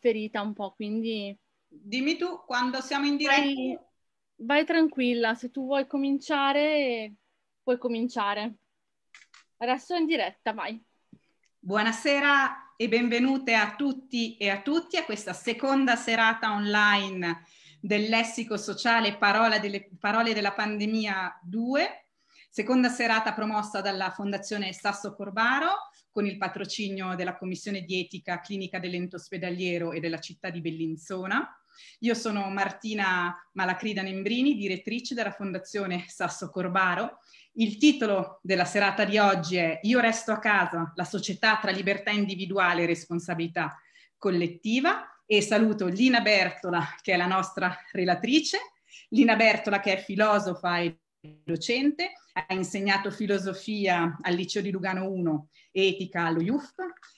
ferita un po', quindi... Dimmi tu, quando siamo in diretta... Vai, vai tranquilla, se tu vuoi cominciare, puoi cominciare. Adesso in diretta, vai. Buonasera e benvenute a tutti e a tutti a questa seconda serata online del lessico sociale Parola delle, Parole della Pandemia 2, seconda serata promossa dalla Fondazione Sasso Corbaro con il patrocinio della Commissione di Etica Clinica dell'Ente Ospedaliero e della città di Bellinzona. Io sono Martina Malacrida Nembrini, direttrice della Fondazione Sasso Corbaro. Il titolo della serata di oggi è Io resto a casa, la società tra libertà individuale e responsabilità collettiva e saluto Lina Bertola che è la nostra relatrice, Lina Bertola che è filosofa e docente, ha insegnato filosofia al liceo di Lugano 1 e etica allo IUF,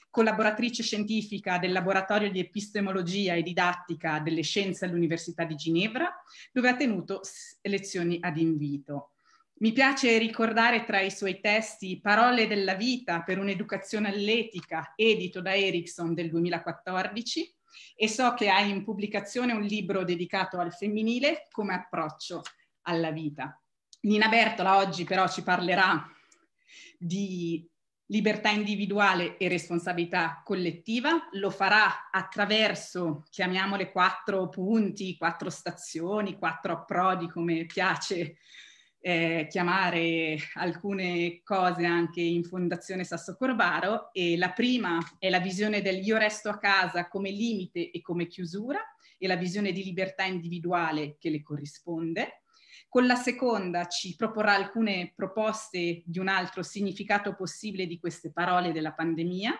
collaboratrice scientifica del laboratorio di epistemologia e didattica delle scienze all'Università di Ginevra, dove ha tenuto lezioni ad invito. Mi piace ricordare tra i suoi testi Parole della vita per un'educazione all'etica, edito da Erickson del 2014, e so che hai in pubblicazione un libro dedicato al femminile come approccio alla vita. Nina Bertola oggi però ci parlerà di libertà individuale e responsabilità collettiva, lo farà attraverso, chiamiamole quattro punti, quattro stazioni, quattro approdi, come piace eh, chiamare alcune cose anche in Fondazione Sasso Corbaro, e la prima è la visione del io resto a casa come limite e come chiusura, e la visione di libertà individuale che le corrisponde, con la seconda ci proporrà alcune proposte di un altro significato possibile di queste parole della pandemia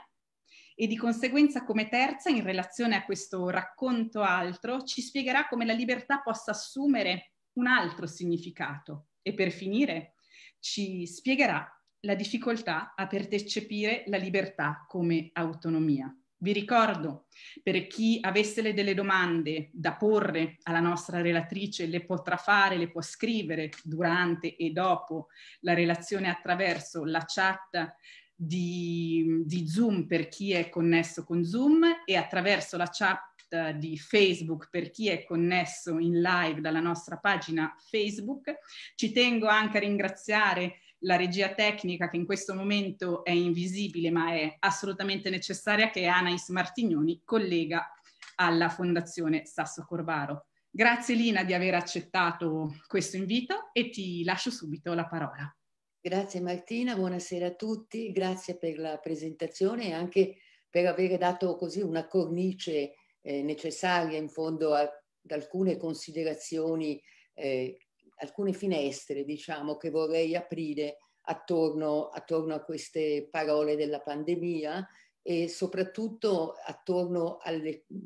e di conseguenza come terza, in relazione a questo racconto altro, ci spiegherà come la libertà possa assumere un altro significato e per finire ci spiegherà la difficoltà a percepire la libertà come autonomia. Vi ricordo, per chi avesse delle domande da porre alla nostra relatrice, le potrà fare, le può scrivere durante e dopo la relazione attraverso la chat di, di Zoom per chi è connesso con Zoom e attraverso la chat di Facebook per chi è connesso in live dalla nostra pagina Facebook. Ci tengo anche a ringraziare la regia tecnica che in questo momento è invisibile ma è assolutamente necessaria che è Anais Martignoni, collega alla Fondazione Sasso Corvaro. Grazie Lina di aver accettato questo invito e ti lascio subito la parola. Grazie Martina, buonasera a tutti, grazie per la presentazione e anche per aver dato così una cornice eh, necessaria in fondo a, ad alcune considerazioni eh, alcune finestre, diciamo, che vorrei aprire attorno, attorno a queste parole della pandemia e soprattutto attorno a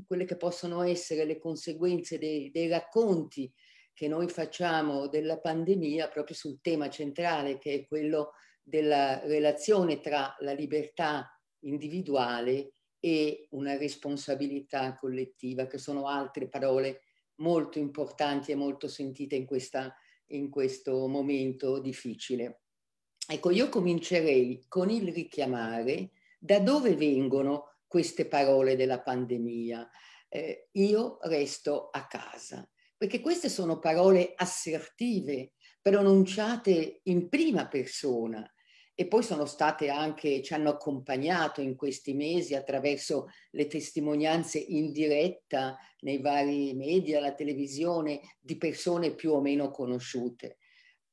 quelle che possono essere le conseguenze dei, dei racconti che noi facciamo della pandemia proprio sul tema centrale che è quello della relazione tra la libertà individuale e una responsabilità collettiva, che sono altre parole molto importanti e molto sentite in questa, in questo momento difficile. Ecco, io comincerei con il richiamare da dove vengono queste parole della pandemia. Eh, io resto a casa, perché queste sono parole assertive, pronunciate in prima persona, e poi sono state anche, ci hanno accompagnato in questi mesi attraverso le testimonianze in diretta nei vari media, la televisione, di persone più o meno conosciute.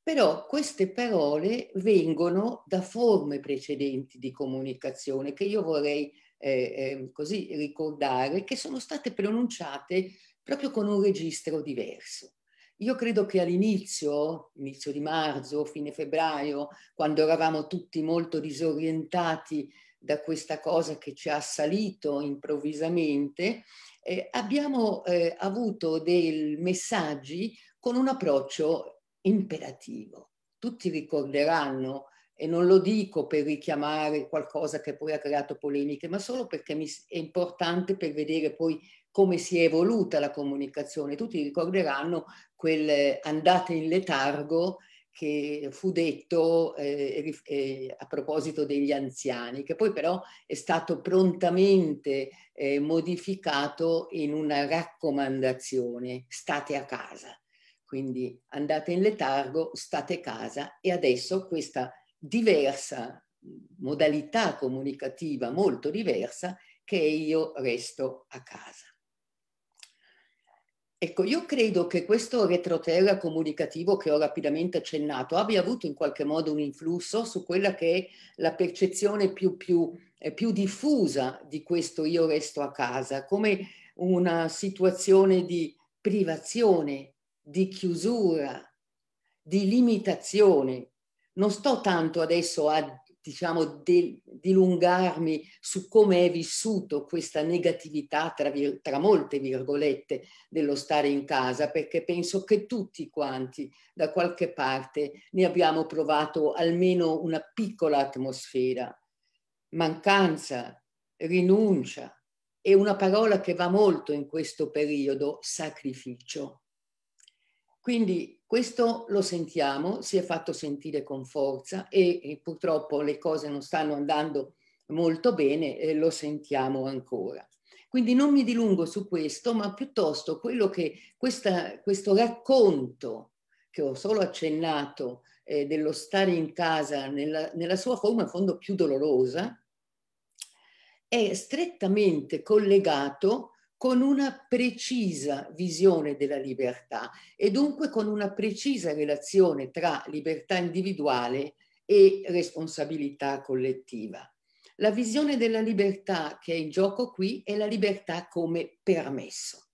Però queste parole vengono da forme precedenti di comunicazione che io vorrei eh, ehm, così ricordare, che sono state pronunciate proprio con un registro diverso. Io credo che all'inizio, inizio di marzo, fine febbraio, quando eravamo tutti molto disorientati da questa cosa che ci ha assalito improvvisamente, eh, abbiamo eh, avuto dei messaggi con un approccio imperativo. Tutti ricorderanno, e non lo dico per richiamare qualcosa che poi ha creato polemiche, ma solo perché mi è importante per vedere poi come si è evoluta la comunicazione. Tutti ricorderanno quel eh, andate in letargo che fu detto eh, eh, a proposito degli anziani, che poi però è stato prontamente eh, modificato in una raccomandazione, state a casa. Quindi andate in letargo, state a casa e adesso questa diversa modalità comunicativa molto diversa che io resto a casa. Ecco, io credo che questo retroterra comunicativo che ho rapidamente accennato abbia avuto in qualche modo un influsso su quella che è la percezione più, più, eh, più diffusa di questo io resto a casa, come una situazione di privazione, di chiusura, di limitazione. Non sto tanto adesso a diciamo, di, dilungarmi su come è vissuto questa negatività, tra, vir, tra, molte virgolette, dello stare in casa, perché penso che tutti quanti da qualche parte ne abbiamo provato almeno una piccola atmosfera. Mancanza, rinuncia è una parola che va molto in questo periodo, sacrificio. Quindi questo lo sentiamo, si è fatto sentire con forza e, e purtroppo le cose non stanno andando molto bene, e lo sentiamo ancora. Quindi non mi dilungo su questo, ma piuttosto quello che questa, questo racconto che ho solo accennato eh, dello stare in casa nella, nella sua forma a fondo più dolorosa, è strettamente collegato con una precisa visione della libertà e dunque con una precisa relazione tra libertà individuale e responsabilità collettiva. La visione della libertà che è in gioco qui è la libertà come permesso.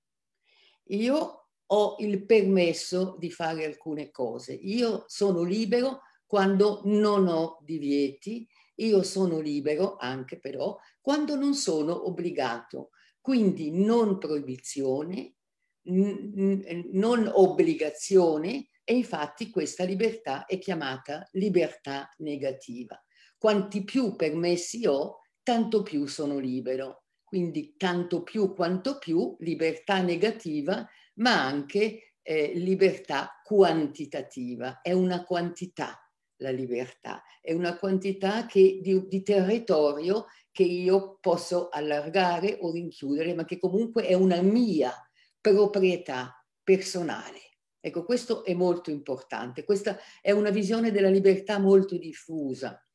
Io ho il permesso di fare alcune cose, io sono libero quando non ho divieti, io sono libero anche però quando non sono obbligato, quindi non proibizione, non obbligazione e infatti questa libertà è chiamata libertà negativa. Quanti più permessi ho, tanto più sono libero. Quindi tanto più quanto più libertà negativa, ma anche eh, libertà quantitativa. È una quantità la libertà, è una quantità che, di, di territorio che io posso allargare o rinchiudere, ma che comunque è una mia proprietà personale. Ecco, questo è molto importante. Questa è una visione della libertà molto diffusa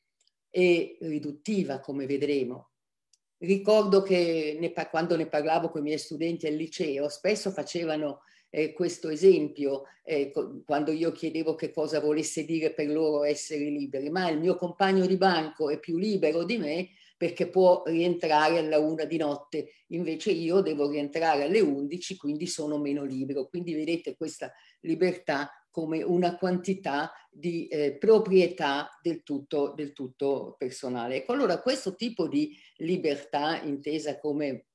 e riduttiva, come vedremo. Ricordo che ne quando ne parlavo con i miei studenti al liceo, spesso facevano eh, questo esempio eh, quando io chiedevo che cosa volesse dire per loro essere liberi, ma il mio compagno di banco è più libero di me perché può rientrare alla una di notte, invece io devo rientrare alle 11, quindi sono meno libero. Quindi vedete questa libertà come una quantità di eh, proprietà del tutto, del tutto personale. Ecco, allora questo tipo di libertà intesa come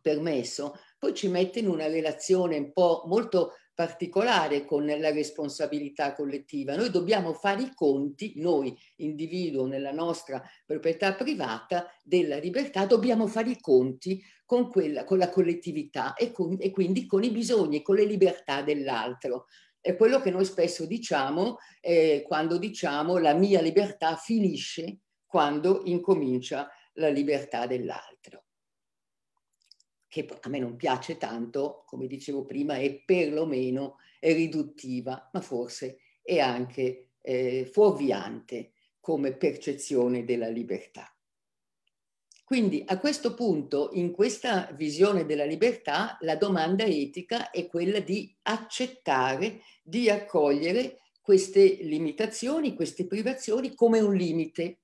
permesso, poi ci mette in una relazione un po' molto particolare con la responsabilità collettiva. Noi dobbiamo fare i conti, noi individuo nella nostra proprietà privata della libertà, dobbiamo fare i conti con, quella, con la collettività e, con, e quindi con i bisogni, con le libertà dell'altro. È quello che noi spesso diciamo eh, quando diciamo la mia libertà finisce quando incomincia la libertà dell'altro che a me non piace tanto, come dicevo prima, è perlomeno riduttiva, ma forse è anche eh, fuorviante come percezione della libertà. Quindi a questo punto, in questa visione della libertà, la domanda etica è quella di accettare, di accogliere queste limitazioni, queste privazioni come un limite,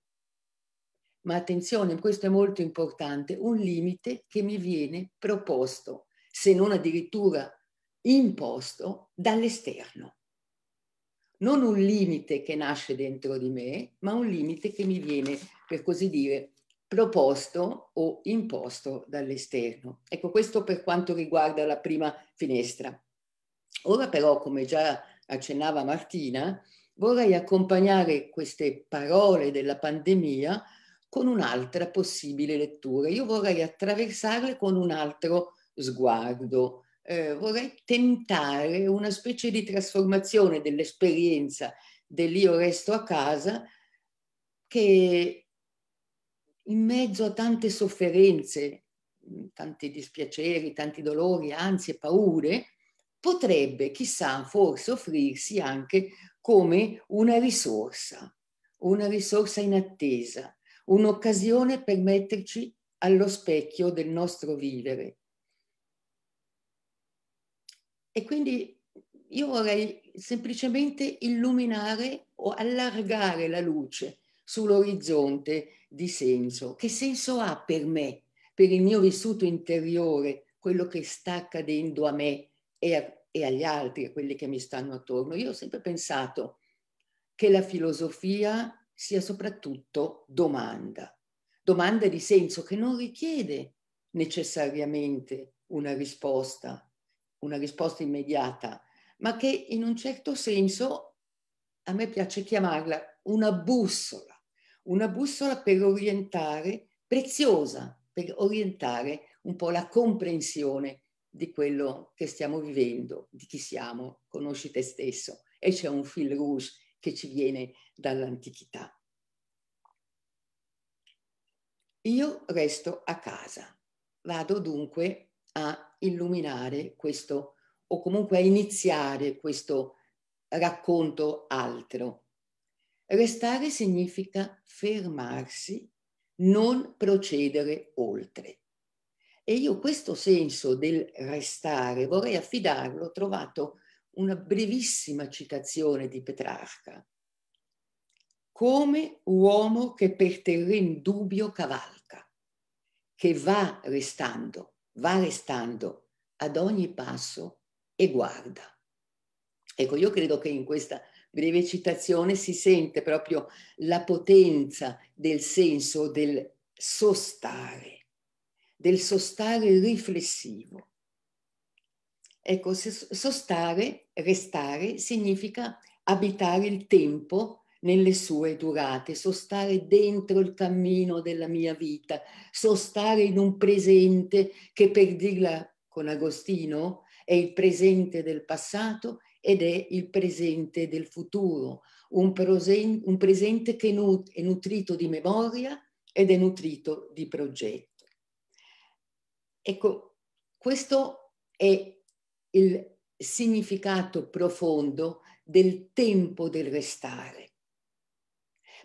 ma attenzione, questo è molto importante, un limite che mi viene proposto, se non addirittura imposto, dall'esterno. Non un limite che nasce dentro di me, ma un limite che mi viene, per così dire, proposto o imposto dall'esterno. Ecco, questo per quanto riguarda la prima finestra. Ora però, come già accennava Martina, vorrei accompagnare queste parole della pandemia con un'altra possibile lettura. Io vorrei attraversarle con un altro sguardo, eh, vorrei tentare una specie di trasformazione dell'esperienza dell'io resto a casa che in mezzo a tante sofferenze, tanti dispiaceri, tanti dolori, ansie, paure, potrebbe, chissà, forse offrirsi anche come una risorsa, una risorsa in attesa, un'occasione per metterci allo specchio del nostro vivere. E quindi io vorrei semplicemente illuminare o allargare la luce sull'orizzonte di senso. Che senso ha per me, per il mio vissuto interiore, quello che sta accadendo a me e, a, e agli altri, a quelli che mi stanno attorno? Io ho sempre pensato che la filosofia sia soprattutto domanda, domanda di senso che non richiede necessariamente una risposta, una risposta immediata, ma che in un certo senso, a me piace chiamarla una bussola, una bussola per orientare, preziosa, per orientare un po' la comprensione di quello che stiamo vivendo, di chi siamo, conosci te stesso. E c'è un fil rouge che ci viene dall'antichità. Io resto a casa, vado dunque a illuminare questo o comunque a iniziare questo racconto altro. Restare significa fermarsi, non procedere oltre. E io questo senso del restare vorrei affidarlo, ho trovato una brevissima citazione di Petrarca, come uomo che per terren dubbio cavalca, che va restando, va restando ad ogni passo e guarda. Ecco, io credo che in questa breve citazione si sente proprio la potenza del senso del sostare, del sostare riflessivo. Ecco, sostare, restare, significa abitare il tempo nelle sue durate, so stare dentro il cammino della mia vita, so stare in un presente che per dirla con Agostino è il presente del passato ed è il presente del futuro, un, prosen- un presente che nut- è nutrito di memoria ed è nutrito di progetto. Ecco, questo è il significato profondo del tempo del restare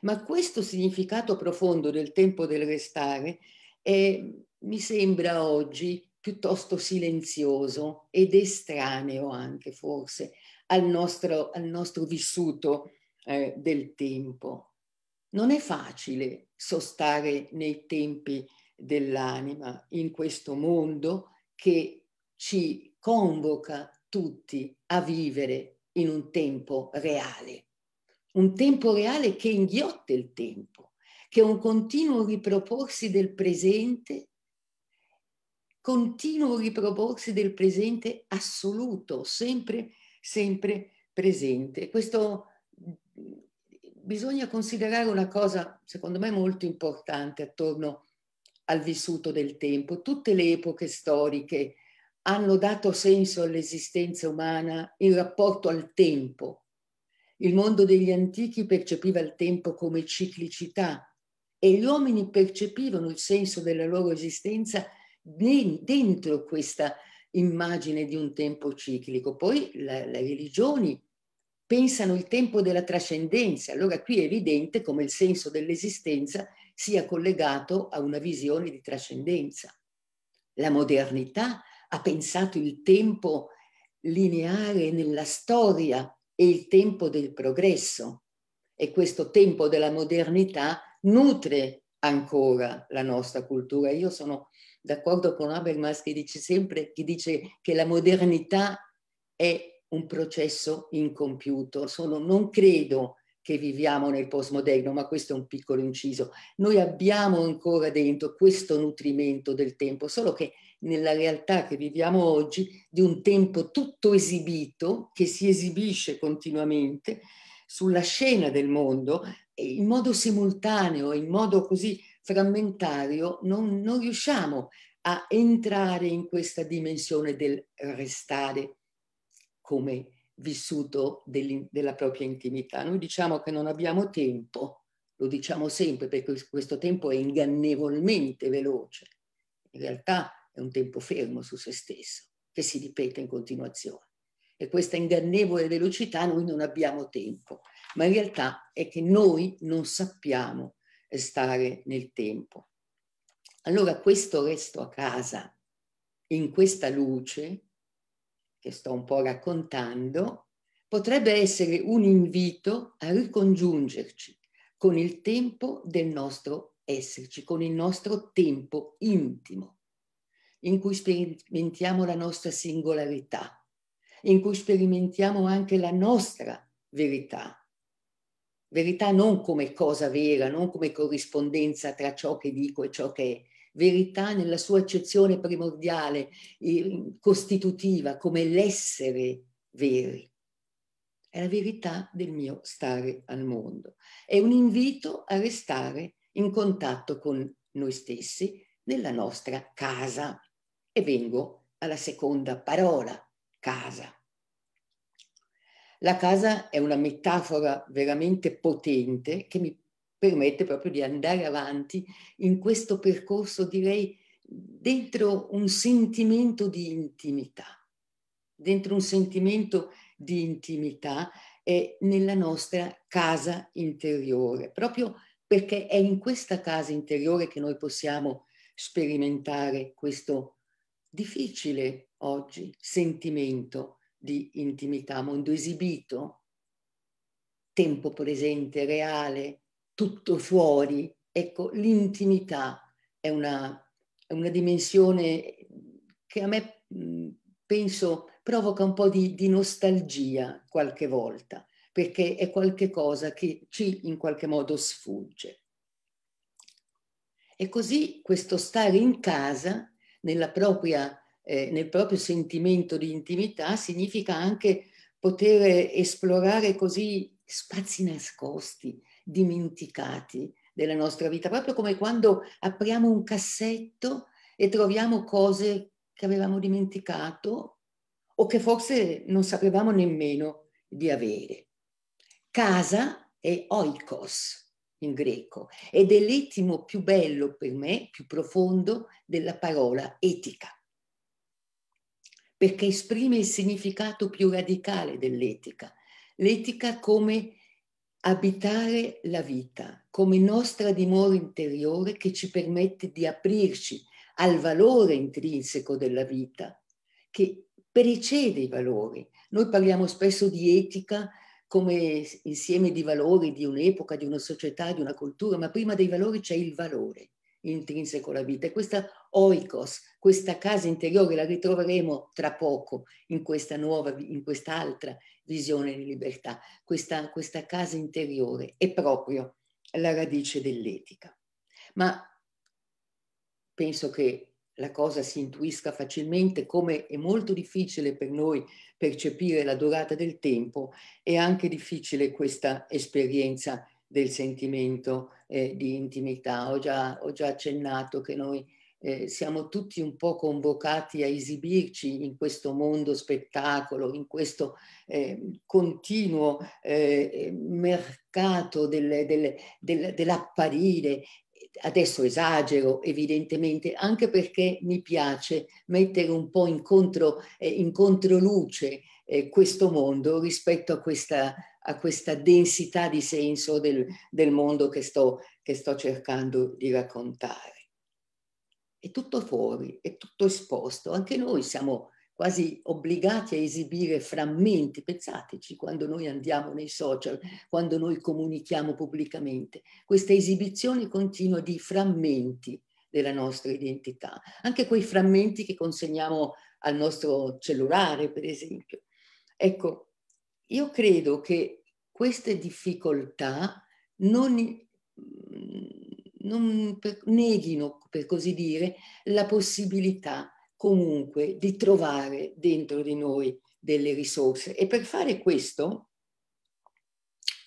ma questo significato profondo del tempo del restare è, eh, mi sembra oggi piuttosto silenzioso ed estraneo anche forse al nostro, al nostro vissuto eh, del tempo. Non è facile sostare nei tempi dell'anima in questo mondo che ci convoca tutti a vivere in un tempo reale un tempo reale che inghiotte il tempo, che è un continuo riproporsi del presente, continuo riproporsi del presente assoluto, sempre, sempre presente. Questo bisogna considerare una cosa, secondo me, molto importante attorno al vissuto del tempo. Tutte le epoche storiche hanno dato senso all'esistenza umana in rapporto al tempo, il mondo degli antichi percepiva il tempo come ciclicità e gli uomini percepivano il senso della loro esistenza dentro questa immagine di un tempo ciclico. Poi la, le religioni pensano il tempo della trascendenza, allora qui è evidente come il senso dell'esistenza sia collegato a una visione di trascendenza. La modernità ha pensato il tempo lineare nella storia è il tempo del progresso e questo tempo della modernità nutre ancora la nostra cultura. Io sono d'accordo con Habermas che dice sempre che, dice che la modernità è un processo incompiuto. Sono, non credo che viviamo nel postmoderno, ma questo è un piccolo inciso. Noi abbiamo ancora dentro questo nutrimento del tempo, solo che nella realtà che viviamo oggi di un tempo tutto esibito, che si esibisce continuamente sulla scena del mondo in modo simultaneo, in modo così frammentario, non, non riusciamo a entrare in questa dimensione del restare come vissuto della propria intimità. Noi diciamo che non abbiamo tempo, lo diciamo sempre perché questo tempo è ingannevolmente veloce. In realtà è un tempo fermo su se stesso, che si ripete in continuazione. E questa ingannevole velocità noi non abbiamo tempo, ma in realtà è che noi non sappiamo stare nel tempo. Allora questo resto a casa, in questa luce, che sto un po' raccontando, potrebbe essere un invito a ricongiungerci con il tempo del nostro esserci, con il nostro tempo intimo in cui sperimentiamo la nostra singolarità, in cui sperimentiamo anche la nostra verità. Verità non come cosa vera, non come corrispondenza tra ciò che dico e ciò che è. Verità nella sua accezione primordiale, eh, costitutiva, come l'essere veri. È la verità del mio stare al mondo. È un invito a restare in contatto con noi stessi nella nostra casa. E vengo alla seconda parola, casa. La casa è una metafora veramente potente che mi permette proprio di andare avanti in questo percorso, direi, dentro un sentimento di intimità, dentro un sentimento di intimità eh, nella nostra casa interiore, proprio perché è in questa casa interiore che noi possiamo sperimentare questo difficile oggi sentimento di intimità, mondo esibito, tempo presente, reale, tutto fuori. Ecco, l'intimità è una, è una dimensione che a me penso provoca un po' di, di nostalgia qualche volta, perché è qualcosa che ci in qualche modo sfugge. E così questo stare in casa propria, eh, nel proprio sentimento di intimità significa anche poter esplorare così spazi nascosti, dimenticati della nostra vita, proprio come quando apriamo un cassetto e troviamo cose che avevamo dimenticato o che forse non sapevamo nemmeno di avere. Casa e oikos, in greco ed è l'etimo più bello per me, più profondo della parola etica, perché esprime il significato più radicale dell'etica, l'etica come abitare la vita, come nostra dimora interiore che ci permette di aprirci al valore intrinseco della vita, che precede i valori. Noi parliamo spesso di etica come insieme di valori di un'epoca, di una società, di una cultura, ma prima dei valori c'è il valore intrinseco alla vita. E questa oikos, questa casa interiore, la ritroveremo tra poco in questa nuova, in quest'altra visione di libertà. Questa, questa casa interiore è proprio la radice dell'etica. Ma penso che la cosa si intuisca facilmente, come è molto difficile per noi percepire la durata del tempo, è anche difficile questa esperienza del sentimento eh, di intimità. Ho già, ho già, accennato che noi eh, siamo tutti un po' convocati a esibirci in questo mondo spettacolo, in questo eh, continuo eh, mercato del, del, del, dell'apparire adesso esagero evidentemente, anche perché mi piace mettere un po' in, contro, eh, in controluce eh, questo mondo rispetto a questa, a questa densità di senso del, del mondo che sto, che sto cercando di raccontare. È tutto fuori, è tutto esposto, anche noi siamo quasi obbligati a esibire frammenti, pensateci quando noi andiamo nei social, quando noi comunichiamo pubblicamente, questa esibizione continua di frammenti della nostra identità, anche quei frammenti che consegniamo al nostro cellulare, per esempio. Ecco, io credo che queste difficoltà non, non neghino, per così dire, la possibilità comunque di trovare dentro di noi delle risorse. E per fare questo,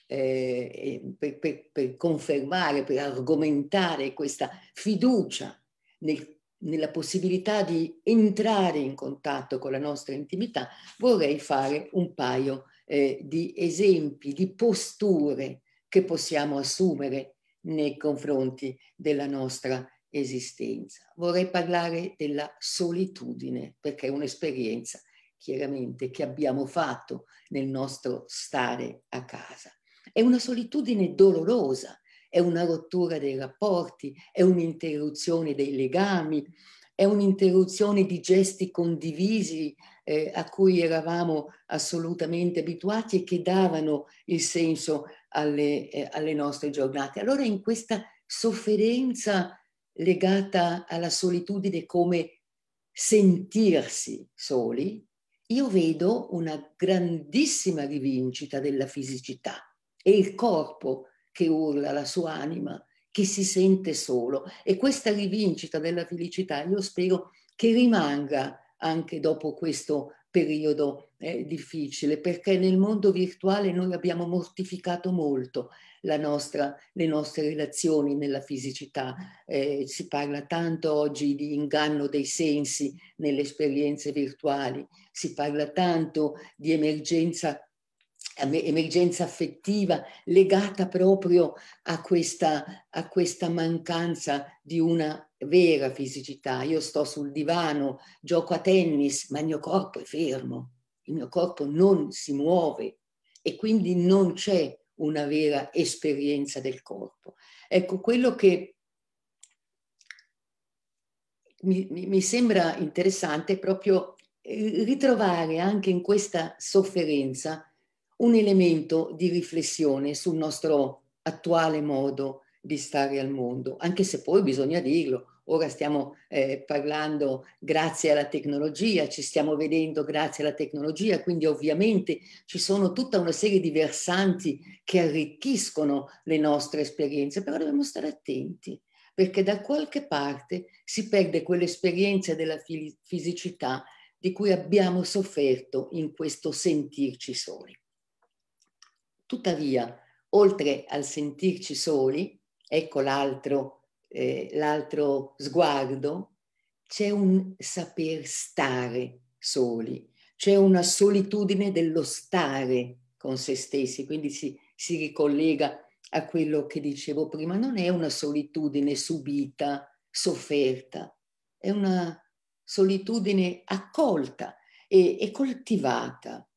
eh, per, per, per, confermare, per argomentare questa fiducia nel nella possibilità di entrare in contatto con la nostra intimità, vorrei fare un paio eh, di esempi, di posture che possiamo assumere nei confronti della nostra esistenza. Vorrei parlare della solitudine, perché è un'esperienza chiaramente che abbiamo fatto nel nostro stare a casa. È una solitudine dolorosa, è una rottura dei rapporti, è un'interruzione dei legami, è un'interruzione di gesti condivisi eh, a cui eravamo assolutamente abituati e che davano il senso alle, eh, alle nostre giornate. Allora in questa sofferenza legata alla solitudine come sentirsi soli, io vedo una grandissima rivincita della fisicità. È il corpo che urla la sua anima, che si sente solo. E questa rivincita della felicità io spero che rimanga anche dopo questo periodo è difficile perché nel mondo virtuale noi abbiamo mortificato molto nostra, le nostre relazioni nella fisicità. Eh, si parla tanto oggi di inganno dei sensi nelle esperienze virtuali, si parla tanto di emergenza emergenza affettiva legata proprio a questa, a questa mancanza di una vera fisicità. Io sto sul divano, gioco a tennis, ma il mio corpo è fermo il mio corpo non si muove e quindi non c'è una vera esperienza del corpo. Ecco, quello che mi, mi sembra interessante è proprio ritrovare anche in questa sofferenza un elemento di riflessione sul nostro attuale modo di stare al mondo, anche se poi bisogna dirlo, Ora stiamo eh, parlando grazie alla tecnologia, ci stiamo vedendo grazie alla tecnologia, quindi ovviamente ci sono tutta una serie di versanti che arricchiscono le nostre esperienze, però dobbiamo stare attenti perché da qualche parte si perde quell'esperienza della fisicità di cui abbiamo sofferto in questo sentirci soli. Tuttavia, oltre al sentirci soli, ecco l'altro eh, l'altro sguardo, c'è un saper stare soli, c'è una solitudine dello stare con se stessi, quindi si, si ricollega a quello che dicevo prima, non è una solitudine subita, sofferta, è una solitudine accolta e, e coltivata.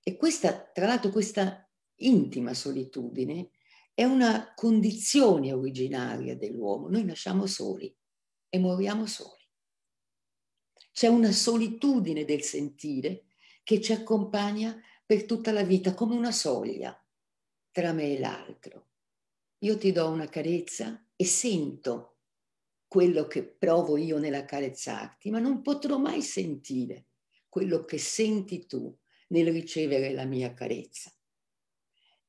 E questa, tra l'altro, questa intima solitudine è una condizione originaria dell'uomo. Noi nasciamo soli e moriamo soli. C'è una solitudine del sentire che ci accompagna per tutta la vita, come una soglia tra me e l'altro. Io ti do una carezza e sento quello che provo io nell'accarezzarti, ma non potrò mai sentire quello che senti tu nel ricevere la mia carezza.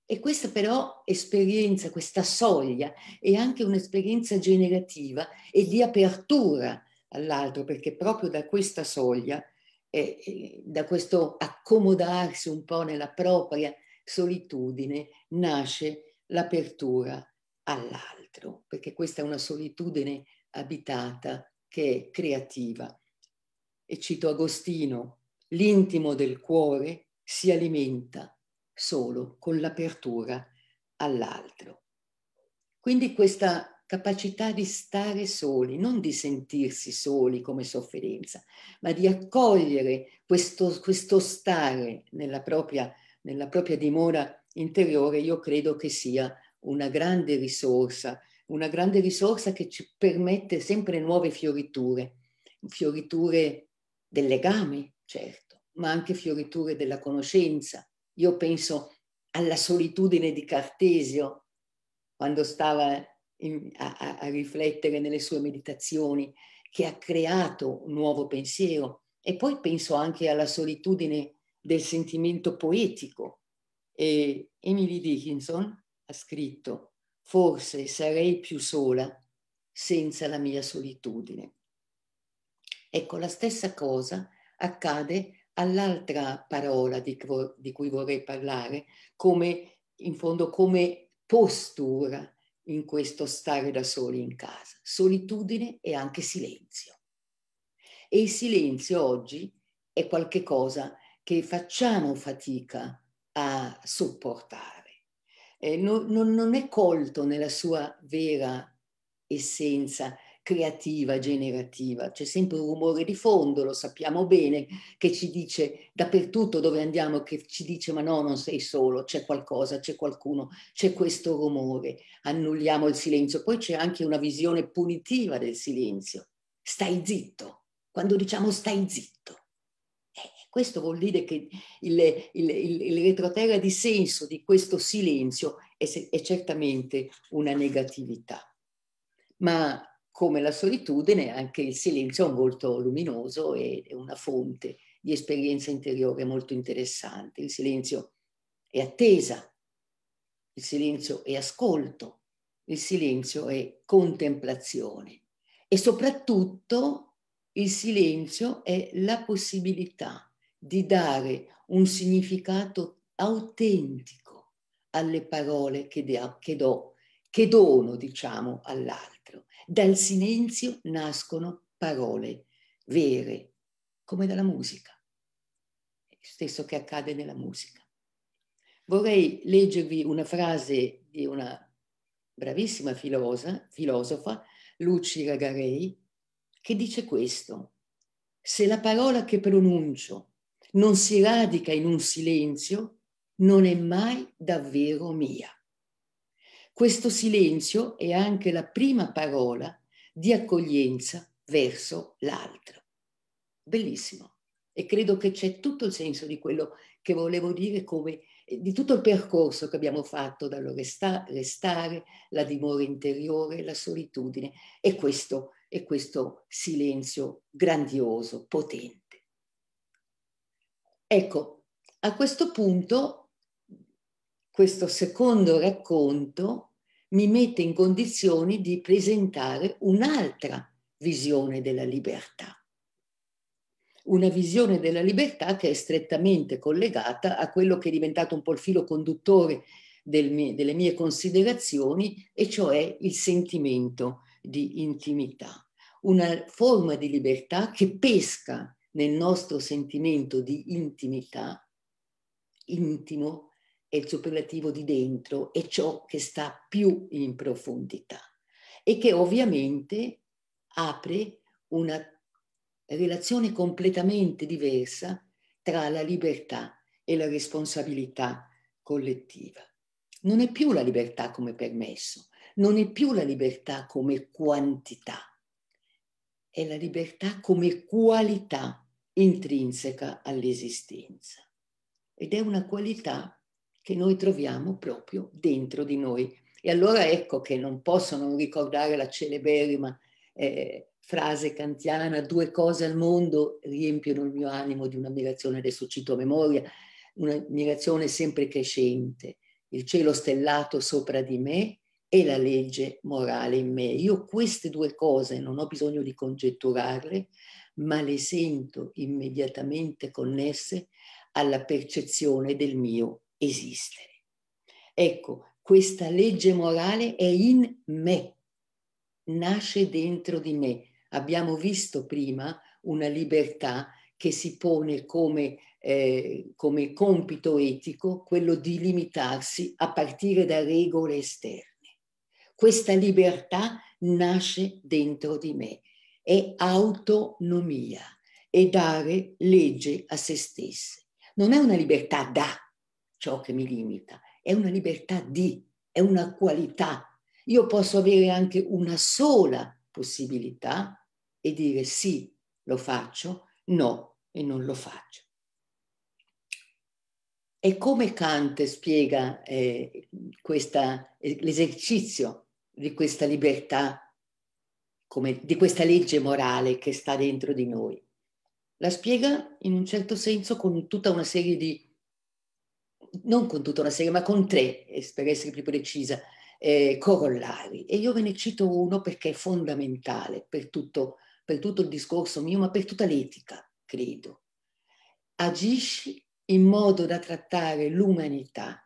E questa però esperienza, questa soglia, è anche un'esperienza generativa e di apertura all'altro, perché proprio da questa soglia, eh, eh, da questo accomodarsi un po' nella propria solitudine, nasce l'apertura all'altro, perché questa è una solitudine abitata che è creativa. E cito Agostino, l'intimo del cuore si alimenta solo con l'apertura all'altro. Quindi questa capacità di stare soli, non di sentirsi soli come sofferenza, ma di accogliere questo, questo stare nella propria, nella propria dimora interiore, io credo che sia una grande risorsa, una grande risorsa che ci permette sempre nuove fioriture, fioriture del legame, certo, ma anche fioriture della conoscenza, io penso alla solitudine di Cartesio quando stava in, a, a riflettere nelle sue meditazioni, che ha creato un nuovo pensiero. E poi penso anche alla solitudine del sentimento poetico. E Emily Dickinson ha scritto, forse sarei più sola senza la mia solitudine. Ecco, la stessa cosa accade all'altra parola di, di cui vorrei parlare, come in fondo come postura in questo stare da soli in casa, solitudine e anche silenzio. E il silenzio oggi è qualcosa che facciamo fatica a sopportare. Eh, non, non, non è colto nella sua vera essenza creativa, generativa. C'è sempre un rumore di fondo, lo sappiamo bene, che ci dice dappertutto dove andiamo, che ci dice ma no, non sei solo, c'è qualcosa, c'è qualcuno, c'è questo rumore. Annulliamo il silenzio. Poi c'è anche una visione punitiva del silenzio. Stai zitto. Quando diciamo stai zitto, eh, questo vuol dire che il, il, il, il, retroterra di senso di questo silenzio è, è certamente una negatività. Ma come la solitudine, anche il silenzio ha un volto luminoso e una fonte di esperienza interiore molto interessante. Il silenzio è attesa, il silenzio è ascolto, il silenzio è contemplazione e soprattutto il silenzio è la possibilità di dare un significato autentico alle parole che, do, che dono, diciamo, all'arte. Dal silenzio nascono parole vere, come dalla musica. Stesso che accade nella musica. Vorrei leggervi una frase di una bravissima filosa, filosofa, Luci Ragarei, che dice questo. Se la parola che pronuncio non si radica in un silenzio, non è mai davvero mia. Questo silenzio è anche la prima parola di accoglienza verso l'altro. Bellissimo. E credo che c'è tutto il senso di quello che volevo dire come eh, di tutto il percorso che abbiamo fatto dallo restare, la dimora interiore, la solitudine e questo, e questo silenzio grandioso, potente. Ecco, a questo punto questo secondo racconto mi mette in condizioni di presentare un'altra visione della libertà. Una visione della libertà che è strettamente collegata a quello che è diventato un po' il filo conduttore del mie, delle mie considerazioni, e cioè il sentimento di intimità. Una forma di libertà che pesca nel nostro sentimento di intimità, intimo, è il superlativo di dentro, è ciò che sta più in profondità e che ovviamente apre una relazione completamente diversa tra la libertà e la responsabilità collettiva. Non è più la libertà come permesso, non è più la libertà come quantità, è la libertà come qualità intrinseca all'esistenza. Ed è una qualità che noi troviamo proprio dentro di noi. E allora ecco che non posso non ricordare la celeberrima eh, frase kantiana, due cose al mondo riempiono il mio animo di un'ammirazione, adesso cito a memoria, un'ammirazione sempre crescente, il cielo stellato sopra di me e la legge morale in me. Io queste due cose non ho bisogno di congetturarle, ma le sento immediatamente connesse alla percezione del mio esistere. Ecco, questa legge morale è in me, nasce dentro di me. Abbiamo visto prima una libertà che si pone come, eh, come compito etico quello di limitarsi a partire da regole esterne. Questa libertà nasce dentro di me, è autonomia, è dare legge a se stesse. Non è una libertà da, ciò che mi limita, è una libertà di, è una qualità. Io posso avere anche una sola possibilità e dire sì, lo faccio, no, e non lo faccio. E come Kant spiega eh, questa, eh, l'esercizio di questa libertà, come, di questa legge morale che sta dentro di noi? La spiega in un certo senso con tutta una serie di non con tutta una serie, ma con tre, eh, per essere più precisa, eh, corollari. E io ve ne cito uno perché è fondamentale per tutto, per tutto il discorso mio, ma per tutta l'etica, credo. Agisci in modo da trattare l'umanità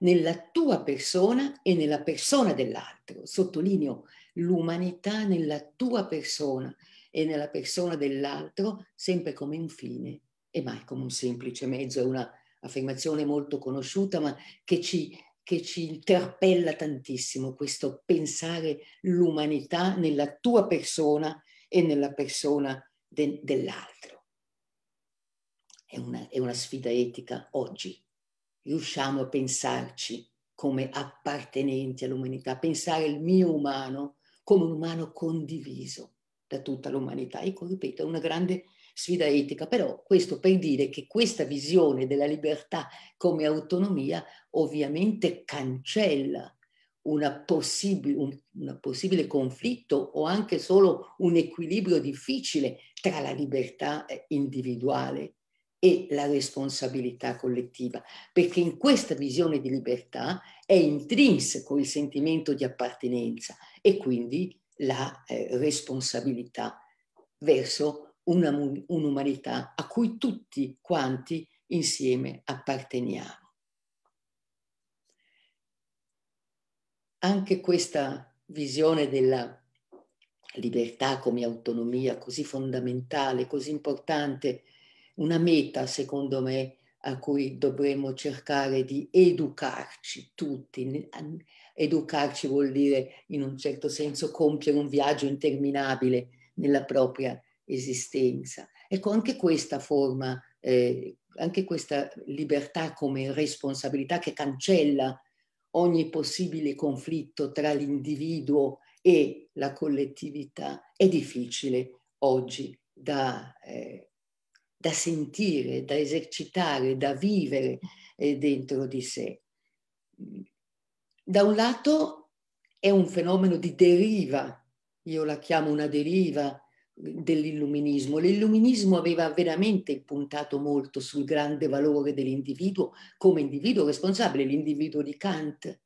nella tua persona e nella persona dell'altro. Sottolineo l'umanità nella tua persona e nella persona dell'altro sempre come un fine e mai come un semplice mezzo È una affermazione molto conosciuta, ma che ci, che ci interpella tantissimo, questo pensare l'umanità nella tua persona e nella persona de, dell'altro. È una, è una sfida etica oggi. Riusciamo a pensarci come appartenenti all'umanità, pensare il mio umano come un umano condiviso da tutta l'umanità. Ecco, ripeto, è una grande sfida etica, però questo per dire che questa visione della libertà come autonomia ovviamente cancella una possib- un una possibile conflitto o anche solo un equilibrio difficile tra la libertà eh, individuale e la responsabilità collettiva, perché in questa visione di libertà è intrinseco il sentimento di appartenenza e quindi la eh, responsabilità verso una, un'umanità a cui tutti quanti insieme apparteniamo. Anche questa visione della libertà come autonomia così fondamentale, così importante, una meta secondo me a cui dovremmo cercare di educarci tutti. Educarci vuol dire in un certo senso compiere un viaggio interminabile nella propria esistenza. Ecco, anche questa forma, eh, anche questa libertà come responsabilità che cancella ogni possibile conflitto tra l'individuo e la collettività è difficile oggi da, eh, da sentire, da esercitare, da vivere eh, dentro di sé. Da un lato è un fenomeno di deriva, io la chiamo una deriva, dell'illuminismo. L'illuminismo aveva veramente puntato molto sul grande valore dell'individuo come individuo responsabile, l'individuo di Kant,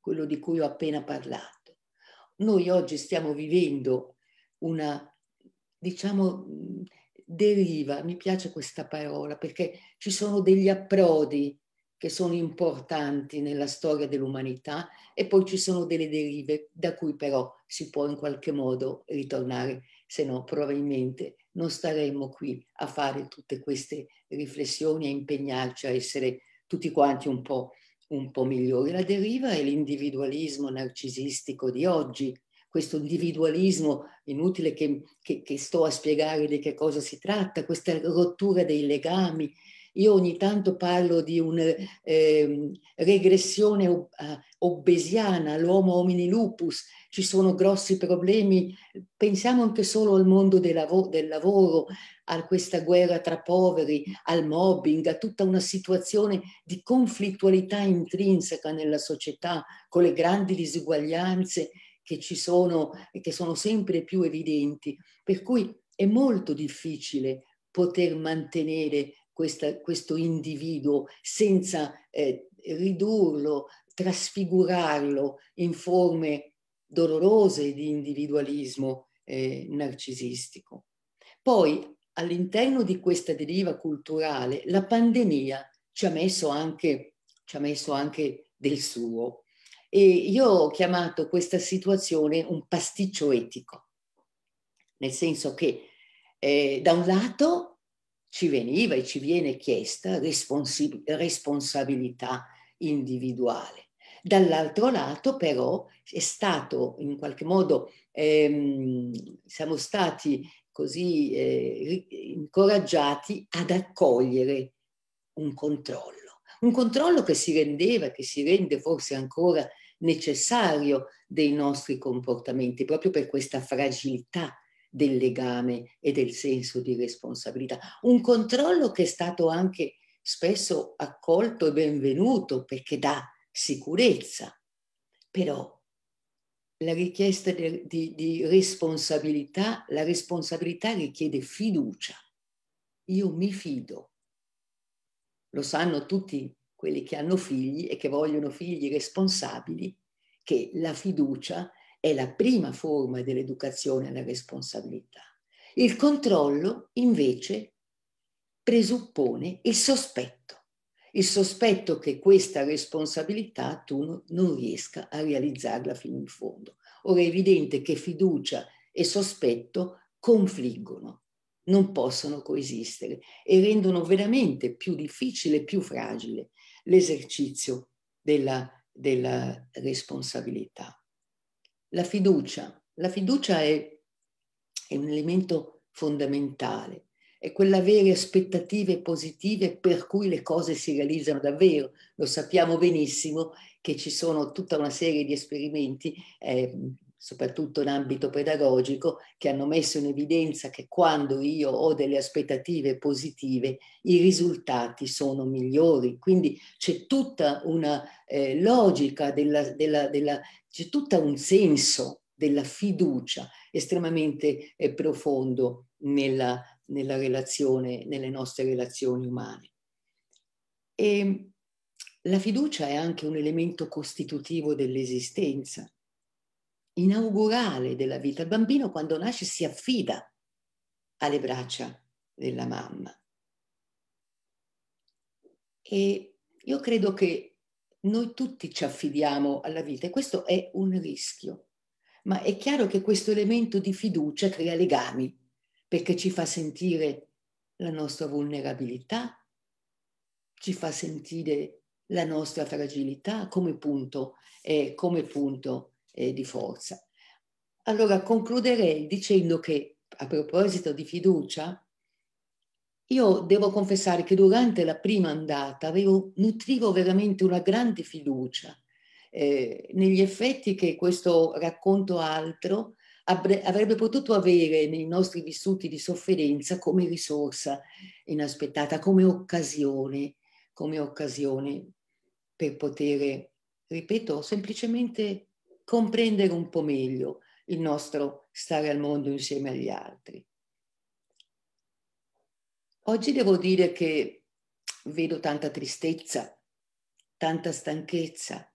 quello di cui ho appena parlato. Noi oggi stiamo vivendo una, diciamo, deriva, mi piace questa parola, perché ci sono degli approdi che sono importanti nella storia dell'umanità e poi ci sono delle derive da cui però si può in qualche modo ritornare se no probabilmente non staremmo qui a fare tutte queste riflessioni, a impegnarci a essere tutti quanti un po', un po migliori. La deriva è l'individualismo narcisistico di oggi, questo individualismo inutile che, che, che, sto a spiegare di che cosa si tratta, questa rottura dei legami, io ogni tanto parlo di una eh, regressione ob- ah, obesiana, l'uomo omini lupus, ci sono grossi problemi. Pensiamo anche solo al mondo del, lav- del lavoro, a questa guerra tra poveri, al mobbing, a tutta una situazione di conflittualità intrinseca nella società, con le grandi disuguaglianze che ci sono e che sono sempre più evidenti. Per cui è molto difficile poter mantenere questa, questo individuo senza eh, ridurlo, trasfigurarlo in forme dolorose di individualismo eh, narcisistico. Poi all'interno di questa deriva culturale la pandemia ci ha messo anche, ci ha messo anche del suo. E io ho chiamato questa situazione un pasticcio etico, nel senso che eh, da un lato ci veniva e ci viene chiesta responsabilità individuale. Dall'altro lato però è stato in qualche modo, ehm, siamo stati così eh, incoraggiati ad accogliere un controllo. Un controllo che si rendeva, che si rende forse ancora necessario dei nostri comportamenti, proprio per questa fragilità del legame e del senso di responsabilità. Un controllo che è stato anche spesso accolto e benvenuto perché dà sicurezza, però la richiesta di, di, di responsabilità, la responsabilità richiede fiducia. Io mi fido. Lo sanno tutti quelli che hanno figli e che vogliono figli responsabili, che la fiducia è è la prima forma dell'educazione alla responsabilità. Il controllo invece presuppone il sospetto, il sospetto che questa responsabilità tu non riesca a realizzarla fino in fondo. Ora è evidente che fiducia e sospetto confliggono, non possono coesistere e rendono veramente più difficile, e più fragile l'esercizio della, della responsabilità. La fiducia. La fiducia è, è un elemento fondamentale, è quell'avere aspettative positive per cui le cose si realizzano davvero. Lo sappiamo benissimo che ci sono tutta una serie di esperimenti, eh, soprattutto in ambito pedagogico, che hanno messo in evidenza che quando io ho delle aspettative positive i risultati sono migliori. Quindi c'è tutta una eh, logica della, della, della, c'è tutto un senso della fiducia estremamente eh, profondo nella, nella relazione, nelle nostre relazioni umane. E ehm, la fiducia è anche un elemento costitutivo dell'esistenza, inaugurale della vita. Il bambino quando nasce si affida alle braccia della mamma. E io credo che noi tutti ci affidiamo alla vita e questo è un rischio. Ma è chiaro che questo elemento di fiducia crea legami perché ci fa sentire la nostra vulnerabilità, ci fa sentire la nostra fragilità come punto, eh, come punto eh, di forza. Allora concluderei dicendo che a proposito di fiducia, io devo confessare che durante la prima andata avevo, nutrivo veramente una grande fiducia eh, negli effetti che questo racconto altro avrebbe potuto avere nei nostri vissuti di sofferenza come risorsa inaspettata, come occasione, come occasione per poter, ripeto, semplicemente comprendere un po' meglio il nostro stare al mondo insieme agli altri. Oggi devo dire che vedo tanta tristezza, tanta stanchezza,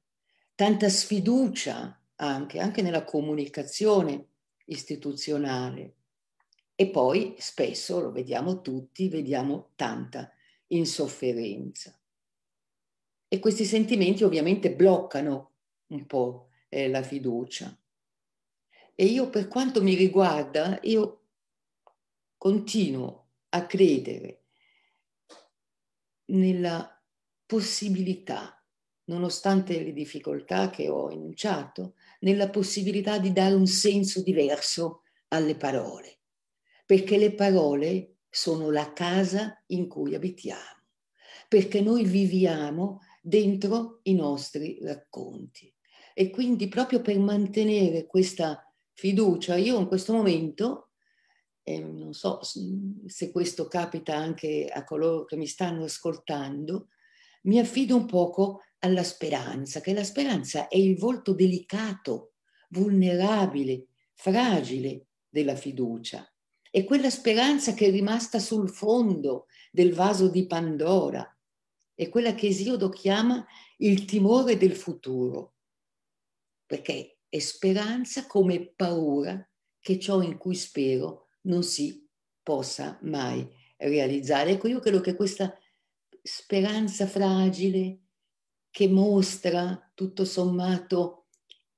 tanta sfiducia anche, anche nella comunicazione istituzionale. E poi spesso, lo vediamo tutti, vediamo tanta insofferenza. E questi sentimenti ovviamente bloccano un po' eh, la fiducia. E io per quanto mi riguarda, io continuo a credere nella possibilità, nonostante le difficoltà che ho enunciato, nella possibilità di dare un senso diverso alle parole, perché le parole sono la casa in cui abitiamo, perché noi viviamo dentro i nostri racconti. E quindi proprio per mantenere questa fiducia, io in questo momento eh, non so mhmm, se questo capita anche a coloro che mi stanno ascoltando, mi affido un poco alla speranza, che la speranza è il volto delicato, vulnerabile, fragile della fiducia. È quella speranza che è rimasta sul fondo del vaso di Pandora, è quella che Esiodo chiama il timore del futuro, perché è speranza come paura che ciò in cui spero non si possa mai realizzare. Ecco, io credo che questa speranza fragile che mostra tutto sommato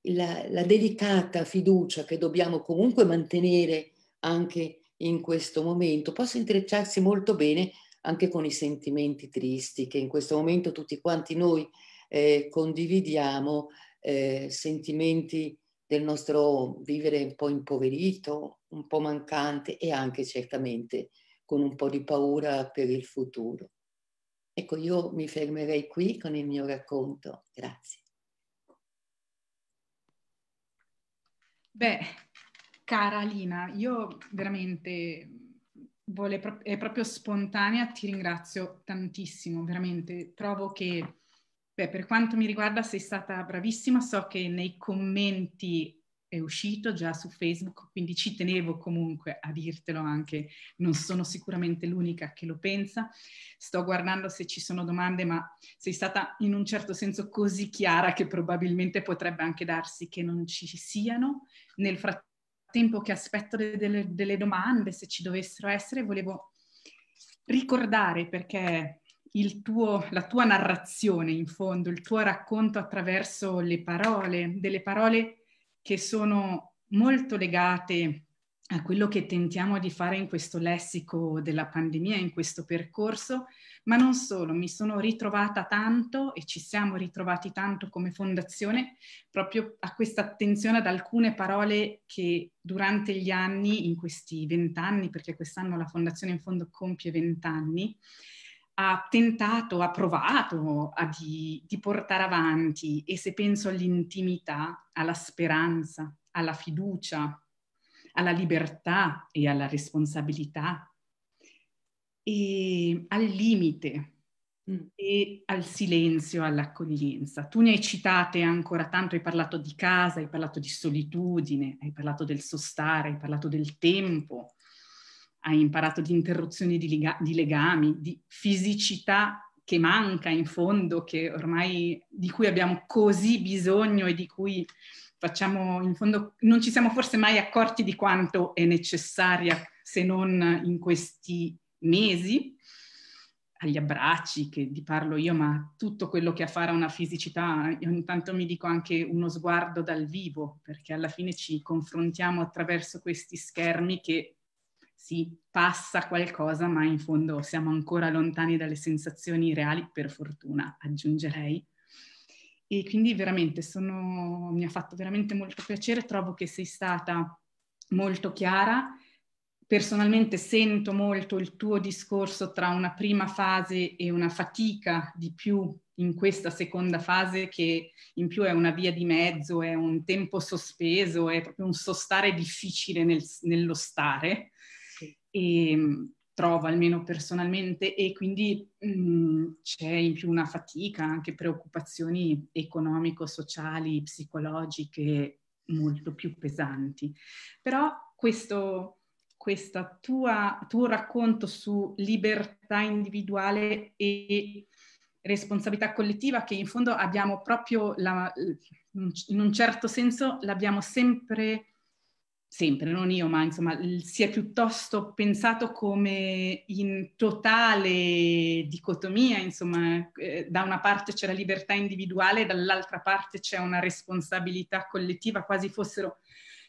la, la delicata fiducia che dobbiamo comunque mantenere anche in questo momento possa intrecciarsi molto bene anche con i sentimenti tristi che in questo momento tutti quanti noi eh, condividiamo, eh, sentimenti del nostro vivere un po' impoverito, un po' mancante e anche certamente con un po' di paura per il futuro. Ecco, io mi fermerei qui con il mio racconto. Grazie. Beh, cara Lina, io veramente è proprio spontanea, ti ringrazio tantissimo, veramente trovo che Beh, per quanto mi riguarda sei stata bravissima, so che nei commenti è uscito già su Facebook, quindi ci tenevo comunque a dirtelo anche, non sono sicuramente l'unica che lo pensa. Sto guardando se ci sono domande, ma sei stata in un certo senso così chiara che probabilmente potrebbe anche darsi che non ci siano. Nel frattempo che aspetto delle, delle domande, se ci dovessero essere, volevo ricordare perché tuo, la tua narrazione in fondo, il tuo racconto attraverso le parole, delle parole che sono molto legate a quello che tentiamo di fare in questo lessico della pandemia, in questo percorso, ma non solo, mi sono ritrovata tanto e ci siamo ritrovati tanto come fondazione proprio a questa attenzione ad alcune parole che durante gli anni, in questi vent'anni, perché quest'anno la fondazione in fondo compie vent'anni, ha tentato, ha provato a di, di portare avanti e se penso all'intimità, alla speranza, alla fiducia, alla libertà e alla responsabilità e al limite mm. e al silenzio, all'accoglienza. Tu ne hai citate ancora tanto, hai parlato di casa, hai parlato di solitudine, hai parlato del sostare, hai parlato del tempo, hai imparato di interruzioni di, lega- di legami, di fisicità che manca in fondo, che ormai di cui abbiamo così bisogno e di cui facciamo in fondo, non ci siamo forse mai accorti di quanto è necessaria se non in questi mesi, agli abbracci che di parlo io, ma tutto quello che ha a fare una fisicità, ogni tanto mi dico anche uno sguardo dal vivo, perché alla fine ci confrontiamo attraverso questi schermi che si passa qualcosa, ma in fondo siamo ancora lontani dalle sensazioni reali, per fortuna, aggiungerei. E quindi veramente sono, mi ha fatto veramente molto piacere, trovo che sei stata molto chiara. Personalmente sento molto il tuo discorso tra una prima fase e una fatica di più in questa seconda fase che in più è una via di mezzo, è un tempo sospeso, è proprio un sostare difficile nel, nello stare e trovo almeno personalmente e quindi mh, mm, c'è in più una fatica, anche preoccupazioni economico-sociali, psicologiche molto più pesanti. Però questo, questo tuo racconto su libertà individuale e responsabilità collettiva che in fondo abbiamo proprio, la, in un certo senso, l'abbiamo sempre sempre, non io, ma insomma, si è piuttosto pensato come in totale dicotomia, insomma, eh, da una parte c'è la libertà individuale, dall'altra parte c'è una responsabilità collettiva, quasi fossero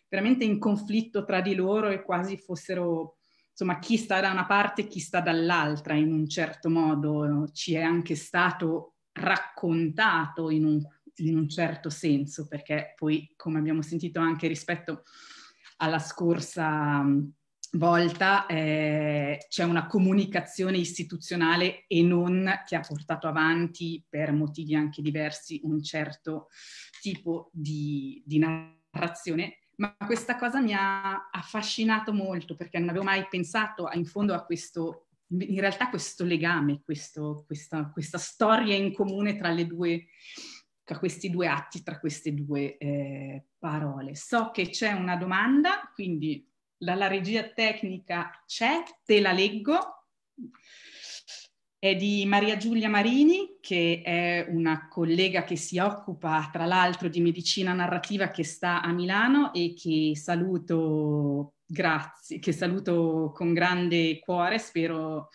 veramente in conflitto tra di loro e quasi fossero, insomma, chi sta da una parte e chi sta dall'altra, in un certo modo ci è anche stato raccontato in un, in un certo senso, perché poi, come abbiamo sentito anche rispetto alla scorsa mm, volta eh, c'è una comunicazione istituzionale e non che ha portato avanti per motivi anche diversi un certo tipo di, di narrazione ma questa cosa mi ha affascinato molto perché non avevo mai pensato a, in fondo a questo, in realtà questo legame, questo, questa, questa, storia in comune tra le due tra questi due atti, tra queste due eh, parole. So che c'è una domanda, quindi dalla regia tecnica c'è, te la leggo. È di Maria Giulia Marini, che è una collega che si occupa tra l'altro di medicina narrativa che sta a Milano e che saluto grazie, che saluto con grande cuore, spero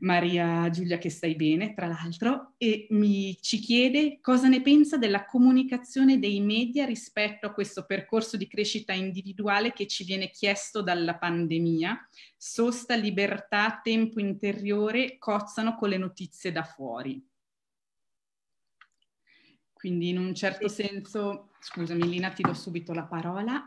Maria Giulia che stai bene, tra l'altro, e mi ci chiede cosa ne pensa della comunicazione dei media rispetto a questo percorso di crescita individuale che ci viene chiesto dalla pandemia. Sosta, libertà, tempo interiore cozzano con le notizie da fuori. Quindi in un certo senso, scusami Lina, ti do subito la parola.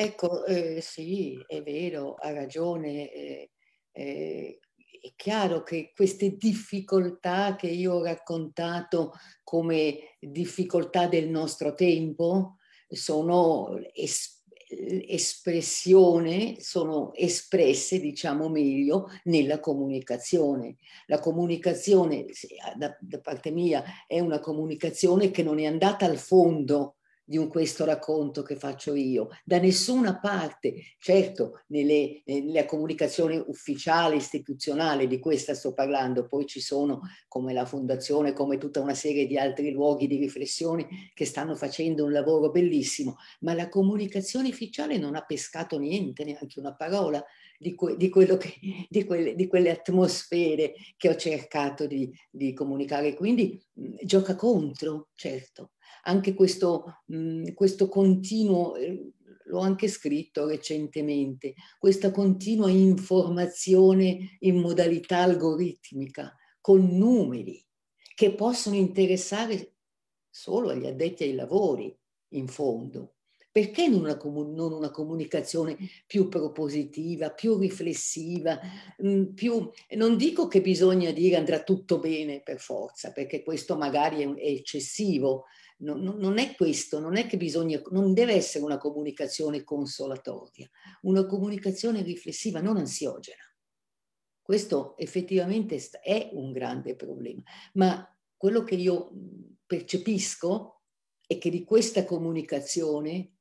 Ecco, eh, sì, è vero, ha ragione. Eh, eh, è chiaro che queste difficoltà che io ho raccontato come difficoltà del nostro tempo sono es- espressione, sono espresse, diciamo meglio, nella comunicazione. La comunicazione, da, da parte mia, è una comunicazione che non è andata al fondo di un questo racconto che faccio io, da nessuna parte, certo nelle, nella comunicazione ufficiale, istituzionale di questa sto parlando, poi ci sono come la fondazione, come tutta una serie di altri luoghi di riflessione che stanno facendo un lavoro bellissimo, ma la comunicazione ufficiale non ha pescato niente, neanche una parola di, que, di, che, di, quelle, di quelle, atmosfere che ho cercato di comunicare, quindi mh, gioca contro, certo anche questo, mh, mm, questo continuo, eh, l'ho anche scritto recentemente, questa continua informazione in modalità algoritmica, con numeri che possono interessare solo agli addetti ai lavori, in fondo. Perché non una, non una comunicazione più propositiva, più riflessiva, mm, più... Non dico che bisogna dire andrà tutto bene per forza, perché questo magari è, è eccessivo, no, no, non è questo, non è che bisogna, non deve essere una comunicazione consolatoria, una comunicazione riflessiva, non ansiogena. Questo effettivamente è un grande problema, ma quello che io percepisco è che di questa comunicazione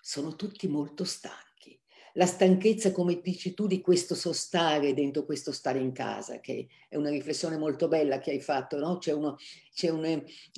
sono tutti molto stanchi la stanchezza, come dici tu, di questo sostare dentro questo stare in casa, che è una riflessione molto bella che hai fatto, no? C'è, uno, c'è, un,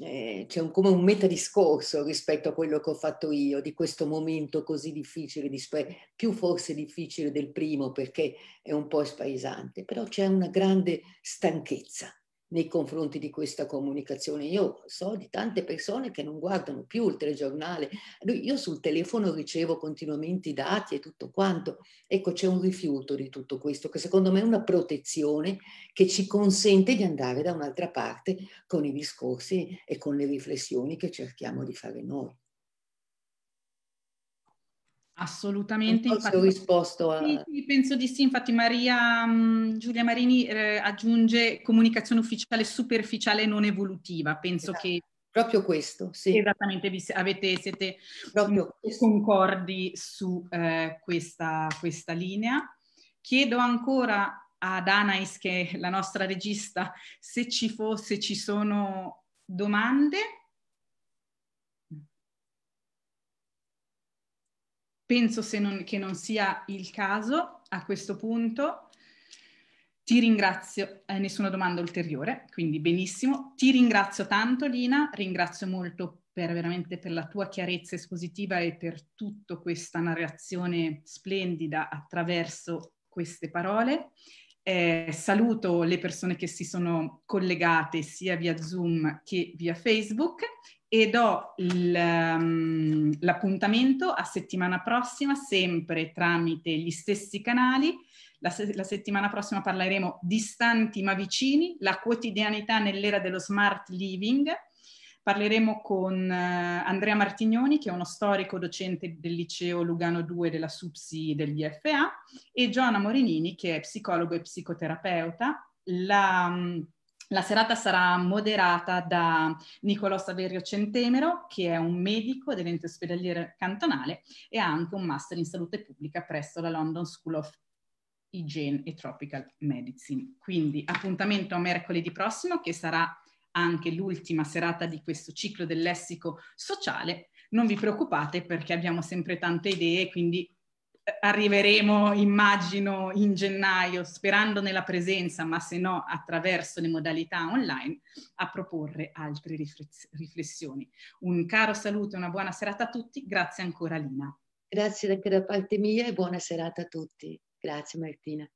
eh, c'è un, come un metadiscorso rispetto a quello che ho fatto io, di questo momento così difficile, disper- più forse difficile del primo perché è un po' spaesante, però c'è una grande stanchezza nei confronti di questa comunicazione. Io so di tante persone che non guardano più il telegiornale, io sul telefono ricevo continuamente i dati e tutto quanto. Ecco, c'è un rifiuto di tutto questo che secondo me è una protezione che ci consente di andare da un'altra parte con i discorsi e con le riflessioni che cerchiamo di fare noi. Assolutamente. Non infatti, ho risposto a... Sì, penso di sì, infatti Maria, mhmm, Giulia Marini eh, aggiunge comunicazione ufficiale superficiale non evolutiva, penso esatto. che... Proprio questo, sì. Esattamente, vi, avete, siete mhmm, concordi su eh, questa, questa linea. Chiedo ancora ad Anais, che è la nostra regista, se ci, fosse, ci sono domande. Penso non, che non sia il caso a questo punto. Ti ringrazio, eh, nessuna domanda ulteriore, quindi benissimo. Ti ringrazio tanto Lina, ringrazio molto per, veramente per la tua chiarezza espositiva e per tutta questa narrazione splendida attraverso queste parole. Eh, saluto le persone che si sono collegate sia via Zoom che via Facebook e do il, um, l'appuntamento a settimana prossima, sempre tramite gli stessi canali. La, se- la, settimana prossima parleremo distanti ma vicini, la quotidianità nell'era dello smart living. Parleremo con uh, Andrea Martignoni, che è uno storico docente del liceo Lugano 2 della SUPSI del DFA, e Giona Morinini, che è psicologo e psicoterapeuta. La, um, la serata sarà moderata da Nicolò Saverio Centemero, che è un medico dell'ente ospedaliero cantonale e ha anche un master in salute pubblica presso la London School of Hygiene e Tropical Medicine. Quindi appuntamento a mercoledì prossimo, che sarà anche l'ultima serata di questo ciclo del lessico sociale. Non vi preoccupate perché abbiamo sempre tante idee, quindi arriveremo, immagino, in gennaio, sperando nella presenza, ma se no attraverso le modalità online, a proporre altre riflessioni. Un caro saluto e una buona serata a tutti. Grazie ancora Lina. Grazie anche da parte mia e buona serata a tutti. Grazie Martina.